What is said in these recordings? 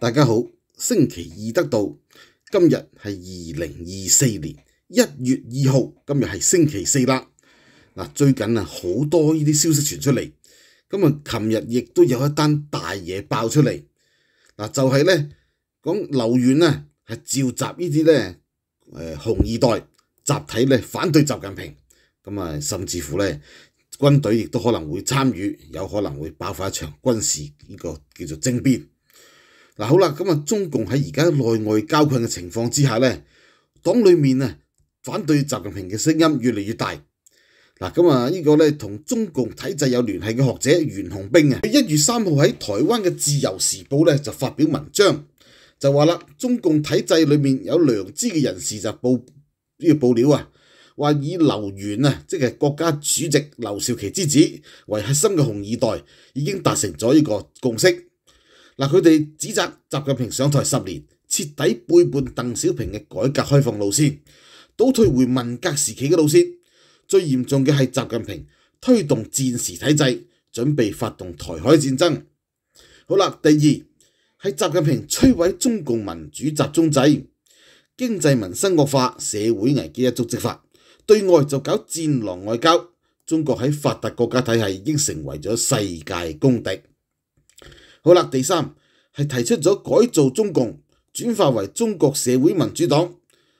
大家好，星期二得到今日系二零二四年一月二号，今日系星期四啦。嗱，最近啊好多呢啲消息传出嚟，咁啊，琴日亦都有一单大嘢爆出嚟，嗱就系咧讲，刘源咧系召集呢啲咧诶红二代集体咧反对习近平，咁啊甚至乎咧军队亦都可能会参与，有可能会爆发一场军事呢个叫做政变。嗱好啦，咁啊，中共喺而家內外交困嘅情況之下咧，黨裏面啊反對習近平嘅聲音越嚟越大。嗱，咁啊，呢個咧同中共體制有聯繫嘅學者袁洪兵啊，佢一月三號喺台灣嘅《自由時報》咧就發表文章，就話啦，中共體制裏面有良知嘅人士就報呢個報料啊，話以劉源啊，即係國家主席劉少奇之子為核心嘅紅二代已經達成咗呢個共識。嗱，佢哋指責習近平上台十年，徹底背叛鄧小平嘅改革開放路線，倒退回文革時期嘅路線。最嚴重嘅係習近平推動戰時體制，準備發動台海戰爭。好啦，第二系習近平摧毀中共民主集中制，經濟民生惡化，社會危機嘅触即发。對外就搞戰狼外交，中國喺發達國家體系已經成為咗世界公敵。好啦，第三係提出咗改造中共，轉化為中國社會民主黨。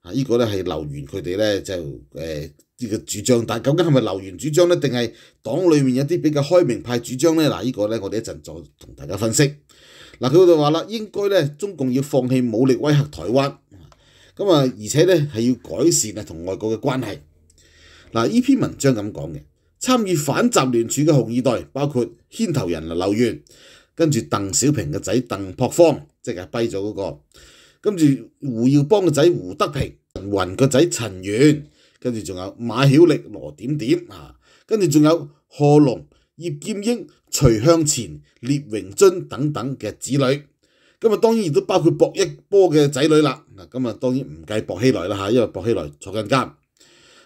啊，依個咧係劉言佢哋咧就誒呢個主張，但究竟係咪劉言主張咧，定係黨裏面有啲比較開明派主張咧？嗱，依個咧我哋一陣再同大家分析。嗱，佢度話啦，應該咧中共要放棄武力威嚇台灣，咁啊而且咧係要改善啊同外國嘅關係。嗱，依篇文章咁講嘅，參與反集聯署嘅紅二代包括牽頭人啊劉跟住鄧小平嘅仔鄧朴方，即係跛咗嗰個；跟住胡耀邦嘅仔胡德平、雲個仔陳雲，跟住仲有馬曉力、羅點點啊，跟住仲有賀龍、葉劍英、徐向前、聂榮臻等等嘅子女。咁啊，當然亦都包括薄一波嘅仔女啦。嗱，咁啊當然唔計薄熙來啦嚇，因為薄熙來坐緊監。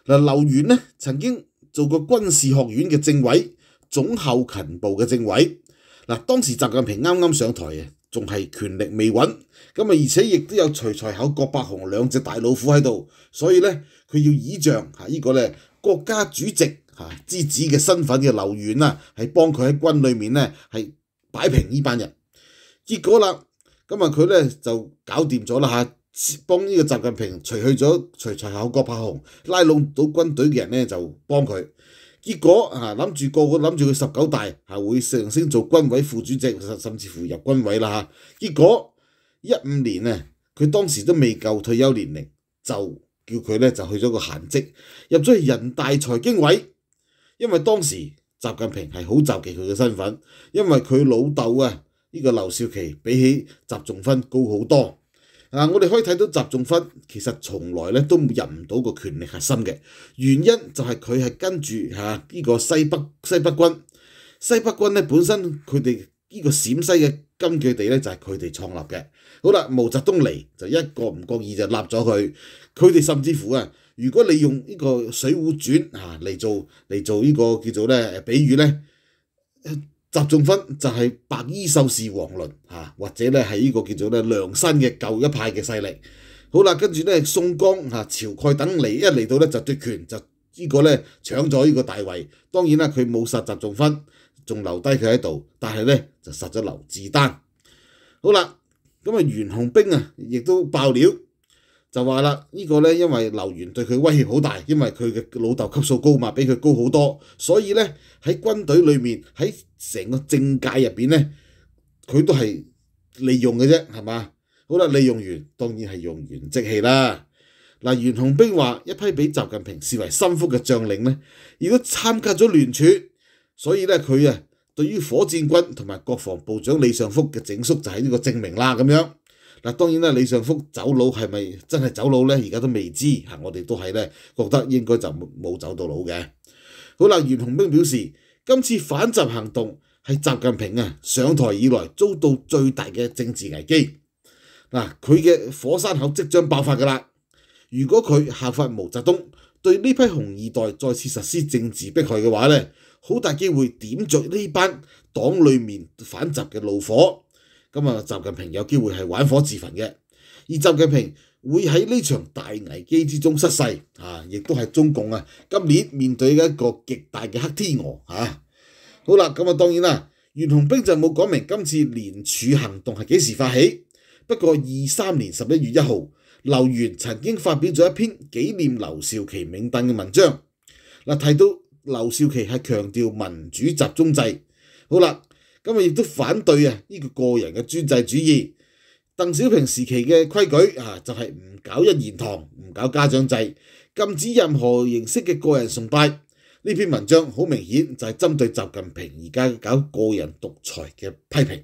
嗱，劉源呢曾經做過軍事學院嘅政委、總後勤部嘅政委。嗱，當時習近平啱啱上台啊，仲係權力未穩，咁啊而且亦都有徐才厚、郭伯雄兩隻大老虎喺度，所以咧佢要倚仗嚇呢個咧國家主席嚇之子嘅身份嘅劉源啊，係幫佢喺軍裏面咧係擺平呢班人，結果啦，咁啊佢咧就搞掂咗啦嚇，幫呢個習近平除去咗徐才厚、郭伯雄，拉攏到軍隊嘅人咧就幫佢。結果啊，諗住個個諗住佢十九大係會上升做軍委副主席，甚至乎入軍委啦嚇。結果一五年啊，佢當時都未夠退休年齡，就叫佢咧就去咗個閒職，入咗去人大財經委。因為當時習近平係好集忌佢嘅身份，因為佢老豆啊，呢個劉少奇比起習仲勳高好多。嗱，我哋可以睇到集中分其實從來咧都入唔到個權力核心嘅原因就係佢係跟住嚇呢個西北西北軍，西北軍咧本身佢哋呢個陝西嘅根據地咧就係佢哋創立嘅。好啦，毛澤東嚟就一個唔覺意就立咗佢，佢哋甚至乎啊，如果你用呢個《水滸傳》嚇嚟做嚟做呢個叫做咧比喻咧。集中分就系白衣秀士王伦吓，或者咧系呢个叫做咧梁山嘅旧一派嘅势力。好啦，跟住咧宋江吓、晁盖等嚟一嚟到咧就夺权就呢个咧抢咗呢个大位。当然啦，佢冇杀集中分，仲留低佢喺度，但系咧就杀咗刘志丹。好啦，咁啊袁洪兵啊亦都爆料就话啦呢个咧，因为刘元对佢威胁好大，因为佢嘅老豆级数高嘛，比佢高好多，所以咧喺军队里面喺。成個政界入面咧，佢都係利用嘅啫，係嘛？好啦，利用完當然係用完即棄啦。嗱，袁紅兵話一批俾習近平視為心腹嘅將領咧，亦都參加咗聯署，所以咧佢啊，對於火箭軍同埋國防部長李尚福嘅整縮就係呢個證明啦咁樣。嗱，當然啦，李尚福走佬係咪真係走佬咧？而家都未知，我哋都係咧覺得應該就冇走到佬嘅。好啦，袁紅兵表示。今次反習行動係習近平啊上台以來遭到最大嘅政治危機，嗱佢嘅火山口即將爆發㗎啦！如果佢效法毛澤東對呢批紅二代再次實施政治迫害嘅話咧，好大機會點著呢班黨裏面反習嘅怒火，咁啊習近平有機會係玩火自焚嘅，而習近平。會喺呢場大危機之中失勢，啊，亦都係中共啊今年面對嘅一個極大嘅黑天鵝，啊！好啦，咁啊當然啦，袁弘兵就冇講明今次廉署行動係幾時發起。不過二三年十一月一號，劉源曾經發表咗一篇紀念劉少奇名單嘅文章，嗱提到劉少奇係強調民主集中制，好啦，咁啊亦都反對啊呢個個人嘅專制主義。鄧小平時期嘅規矩啊，就係唔搞一言堂，唔搞家長制，禁止任何形式嘅個人崇拜。呢篇文章好明顯就係針對習近平而家搞個人獨裁嘅批評。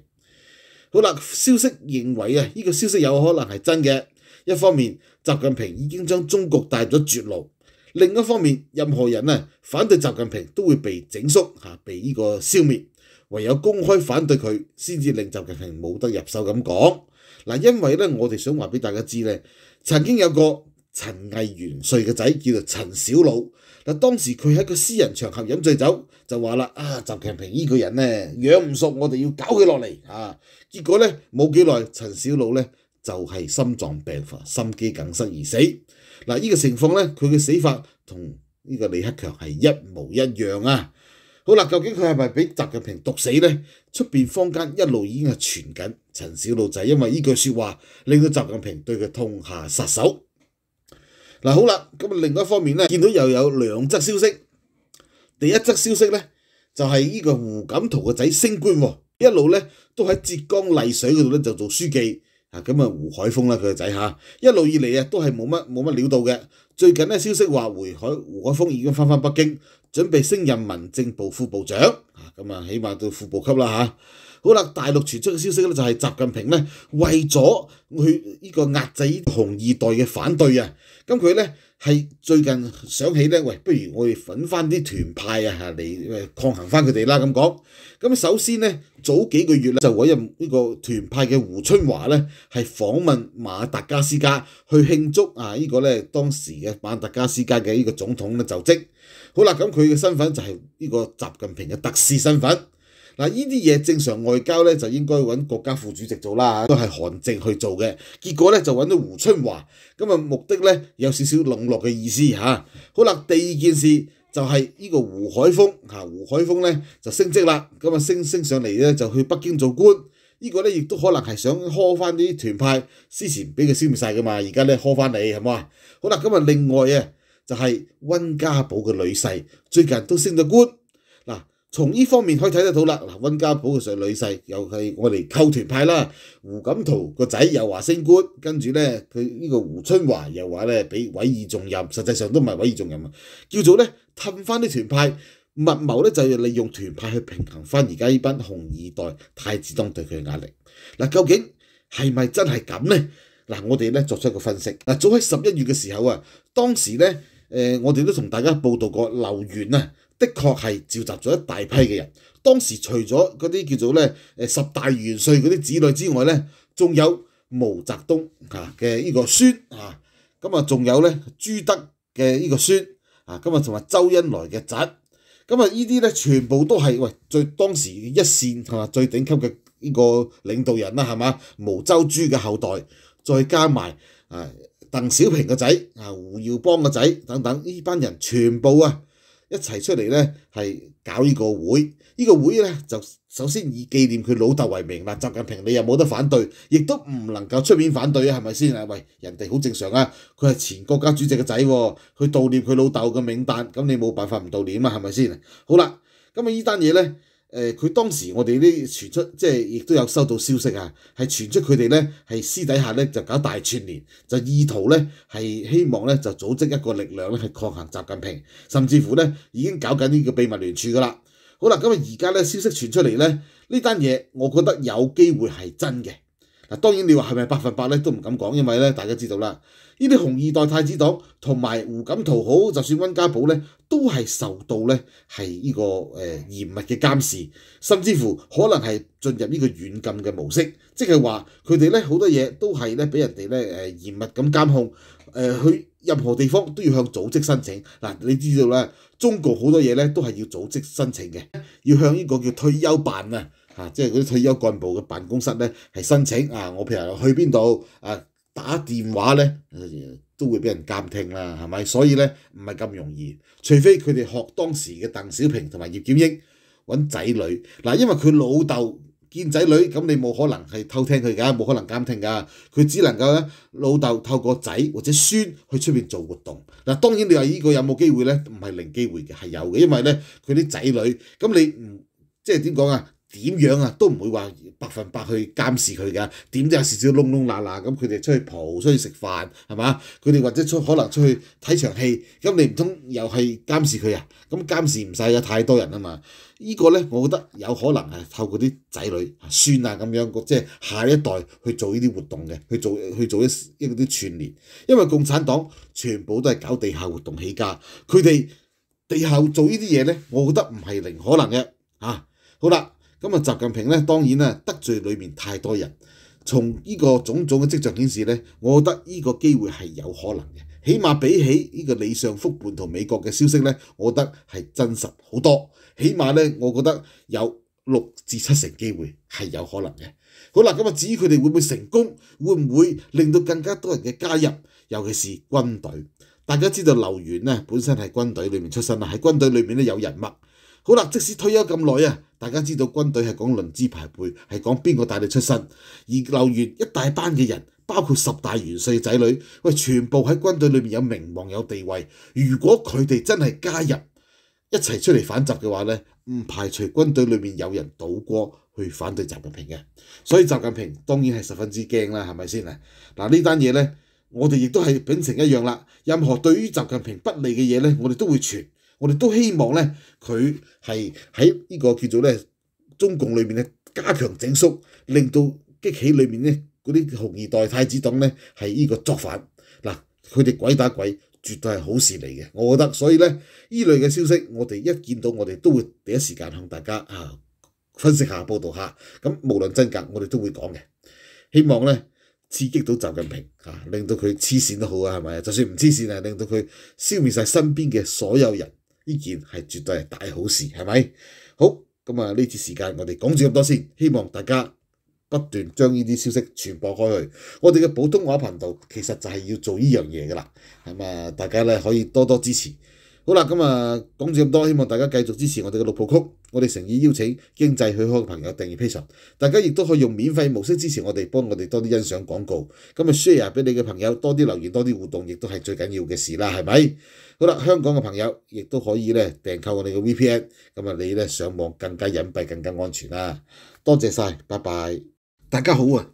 好啦，消息認為啊，呢個消息有可能係真嘅。一方面，習近平已經將中國帶入咗絕路；另一方面，任何人呢反對習近平都會被整縮嚇，被呢個消滅。唯有公開反對佢，先至令習近平冇得入手咁講。嗱，因為咧，我哋想話俾大家知咧，曾經有個陳毅元帥嘅仔叫做陳小魯。嗱，當時佢喺個私人場合飲醉酒，就話啦：啊，習近平呢個人咧養唔熟，我哋要搞佢落嚟啊！結果咧冇幾耐，陳小魯咧就係心臟病發、心肌梗塞而死。嗱，呢個情況咧，佢嘅死法同呢個李克強係一模一樣啊！好啦，究竟佢系咪俾習近平毒死咧？出边坊间一路已经系传紧陈小路仔，因为呢句说话令到習近平对佢痛下杀手。嗱，好啦，咁另外一方面咧，见到又有两则消息。第一则消息咧，就系呢个胡錦濤嘅仔升官，一路咧都喺浙江丽水嗰度咧就做書記。啊，咁啊，胡海峰啦，佢個仔吓，一路以嚟啊，都係冇乜冇乜料到嘅。最近咧，消息話，胡海胡海峰已經翻返北京，準備升任民政部副部长。啊，咁啊，起碼到副部級啦嚇。好啦，大陸傳出嘅消息咧，就係習近平咧，為咗去呢個壓制紅二代嘅反對啊，咁佢咧係最近想起咧，喂，不如我哋粉翻啲團派啊，嚟抗衡翻佢哋啦，咁講。咁首先咧，早幾個月咧就委任呢個團派嘅胡春華咧，係訪問馬達加斯加去慶祝啊，呢個咧當時嘅馬達加斯加嘅呢個總統嘅就職。好啦，咁佢嘅身份就係呢個習近平嘅特使身份。嗱，呢啲嘢正常外交咧就應該揾國家副主席做啦都係韓正去做嘅。結果咧就揾到胡春華，咁啊目的咧有少少籠絡嘅意思嚇。好啦，第二件事就係呢個胡海峰胡海峰咧就升職啦，咁啊升升上嚟咧就去北京做官。呢個咧亦都可能係想呵翻啲團派之前俾佢消滅晒噶嘛，而家咧呵翻你係嘛？好啦，咁啊另外啊就係温家寶嘅女婿最近都升咗官。從呢方面可以睇得到啦，嗱，温家寶嘅女婿又係我哋購團派啦，胡錦濤個仔又話升官，跟住咧佢呢個胡春華又話咧俾委以重任，實際上都唔係委以重任啊，叫做咧氹翻啲團派，密謀咧就要利用團派去平衡翻而家呢班紅二代太子當對佢嘅壓力。嗱，究竟係咪真係咁咧？嗱，我哋咧作出一個分析。嗱，早喺十一月嘅時候啊，當時咧我哋都同大家報道過劉言啊。的確係召集咗一大批嘅人。當時除咗嗰啲叫做咧誒十大元帥嗰啲子女之外咧，仲有毛澤東嚇嘅呢個孫啊，咁啊仲有咧朱德嘅呢個孫啊，咁啊同埋周恩來嘅侄，咁啊呢啲咧全部都係喂最當時一線嚇最頂級嘅呢個領導人啦，係嘛？毛周朱嘅後代，再加埋啊鄧小平嘅仔啊胡耀邦嘅仔等等呢班人，全部啊～一齊出嚟咧，係搞呢個會，呢個會咧就首先以紀念佢老豆為名啦。習近平你又冇得反對，亦都唔能夠出面反對啊，係咪先啊？喂，人哋好正常啊，佢係前國家主席嘅仔，去悼念佢老豆嘅名單，咁你冇辦法唔悼念啊？係咪先？好啦，咁啊呢單嘢咧。誒佢當時我哋啲傳出，即係亦都有收到消息啊，係傳出佢哋咧係私底下咧就搞大串聯，就意圖咧係希望咧就組織一個力量咧去抗衡習近平，甚至乎咧已經搞緊呢個秘密聯署噶啦。好啦，咁啊而家咧消息傳出嚟咧，呢單嘢我覺得有機會係真嘅。嗱，當然你話係咪百分百咧都唔敢講，因為咧大家知道啦，呢啲紅二代太子黨同埋胡錦濤好，就算温家寶咧都係受到咧係呢個誒嚴密嘅監視，甚至乎可能係進入呢個軟禁嘅模式，即係話佢哋咧好多嘢都係咧俾人哋咧誒嚴密咁監控，誒去任何地方都要向組織申請。嗱，你知道啦，中共好多嘢咧都係要組織申請嘅，要向呢個叫退休辦啊。嚇！即係嗰啲退休幹部嘅辦公室咧，係申請啊！我譬如去邊度啊，打電話咧，都會俾人監聽啦，係咪？所以咧，唔係咁容易，除非佢哋學當時嘅鄧小平同埋葉劍英揾仔女嗱，因為佢老豆見仔女，咁你冇可能係偷聽佢噶，冇可能監聽噶，佢只能夠咧老豆透過仔或者孫去出面做活動嗱。當然你話依個有冇機會咧，唔係零機會嘅，係有嘅，因為咧佢啲仔女咁你唔即係點講啊？點樣啊，都唔會話百分百去監視佢㗎，點都有少少窿窿罅罅咁。佢哋出去蒲、出去食飯，係嘛？佢哋或者出可能出去睇場戲，咁你唔通又係監視佢啊？咁監視唔晒，有太多人啊嘛。依個呢，我覺得有可能係透過啲仔女、孫啊咁樣，即係下一代去做呢啲活動嘅，去做去做一一啲串聯。因為共產黨全部都係搞地下活動起家，佢哋地下做呢啲嘢呢，我覺得唔係零可能嘅。嚇，好啦。咁啊，習近平咧當然咧得罪裏面太多人，從呢個種種嘅跡象顯示咧，我覺得呢個機會係有可能嘅。起碼比起呢個李尚福叛逃美國嘅消息咧，我覺得係真實好多。起碼咧，我覺得有六至七成機會係有可能嘅。好啦，咁啊，至於佢哋會唔會成功，會唔會令到更加多人嘅加入，尤其是軍隊。大家知道劉源咧本身係軍隊裏面出身啦，喺軍隊裏面咧有人脈。好啦，即使退休咁耐啊，大家知道軍隊係講輪資排輩，係講邊個帶你出身。而留完一大班嘅人，包括十大元帥仔女，喂，全部喺軍隊裏面有名望有地位。如果佢哋真係加入一齊出嚟反襲嘅話呢，唔排除軍隊裏面有人倒戈去反對習近平嘅。所以習近平當然係十分之驚啦，係咪先啊？嗱呢單嘢呢，我哋亦都係秉承一樣啦。任何對於習近平不利嘅嘢呢，我哋都會傳。我哋都希望咧，佢係喺呢個叫做咧中共裏面咧加強整縮，令到激起裏面咧嗰啲紅二代太子黨咧係呢個作反。嗱，佢哋鬼打鬼，絕對係好事嚟嘅。我覺得，所以咧呢類嘅消息，我哋一見到我哋都會第一時間向大家啊分析下、報導下。咁無論真假，我哋都會講嘅。希望咧刺激到習近平啊，令到佢黐線都好啊，係咪啊？就算唔黐線啊，令到佢消滅曬身邊嘅所有人。呢件係絕對係大好事，係咪？好咁啊！呢次時間我哋講住咁多先，希望大家不斷將呢啲消息傳播開去。我哋嘅普通話頻道其實就係要做呢樣嘢㗎啦，咁啊，大家咧可以多多支持。好啦，咁啊講住咁多，希望大家繼續支持我哋嘅六部曲。我哋誠意邀請經濟許可嘅朋友訂義 P 層，大家亦都可以用免費模式支持我哋，幫我哋多啲欣賞廣告。咁啊，share 俾你嘅朋友多啲留言，多啲互動，亦都係最緊要嘅事啦，係咪？好啦，香港嘅朋友亦都可以咧訂購我哋嘅 VPN，咁啊，你咧上網更加隱蔽，更加安全啦。多謝曬，拜拜。大家好啊，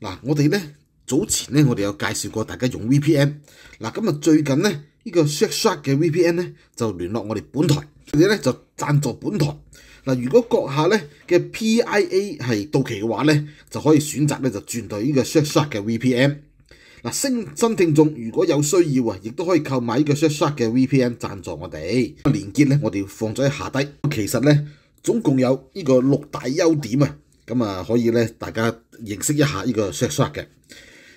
嗱，我哋咧早前咧，我哋有介紹過大家用 VPN，嗱，咁啊最近咧。呢個 Shut Shut 嘅 VPN 咧就聯絡我哋本台，佢哋咧就贊助本台。嗱，如果閣下咧嘅 PIA 係到期嘅話咧，就可以選擇咧就轉到呢個 Shut Shut 嘅 VPN。嗱，新新聽眾如果有需要啊，亦都可以購買呢個 Shut Shut 嘅 VPN 贊助我哋。連結咧，我哋放咗喺下低。其實咧總共有呢個六大優點啊，咁啊可以咧大家認識一下呢個 Shut Shut 嘅。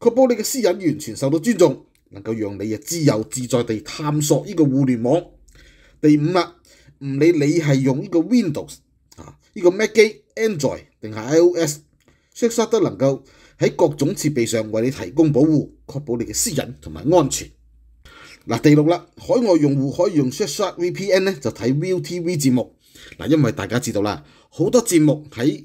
确保你嘅私隐完全受到尊重，能够让你啊自由自在地探索呢个互联网。第五啦，唔理你系用呢个 Windows 啊，呢个 Mac 机、Android 定系 iOS，Shadow 都能够喺各种设备上为你提供保护，确保你嘅私隐同埋安全。嗱，第六啦，海外用户可以用 s h a h o t VPN 咧，就睇 v e u TV 节目。嗱，因为大家知道啦，好多节目喺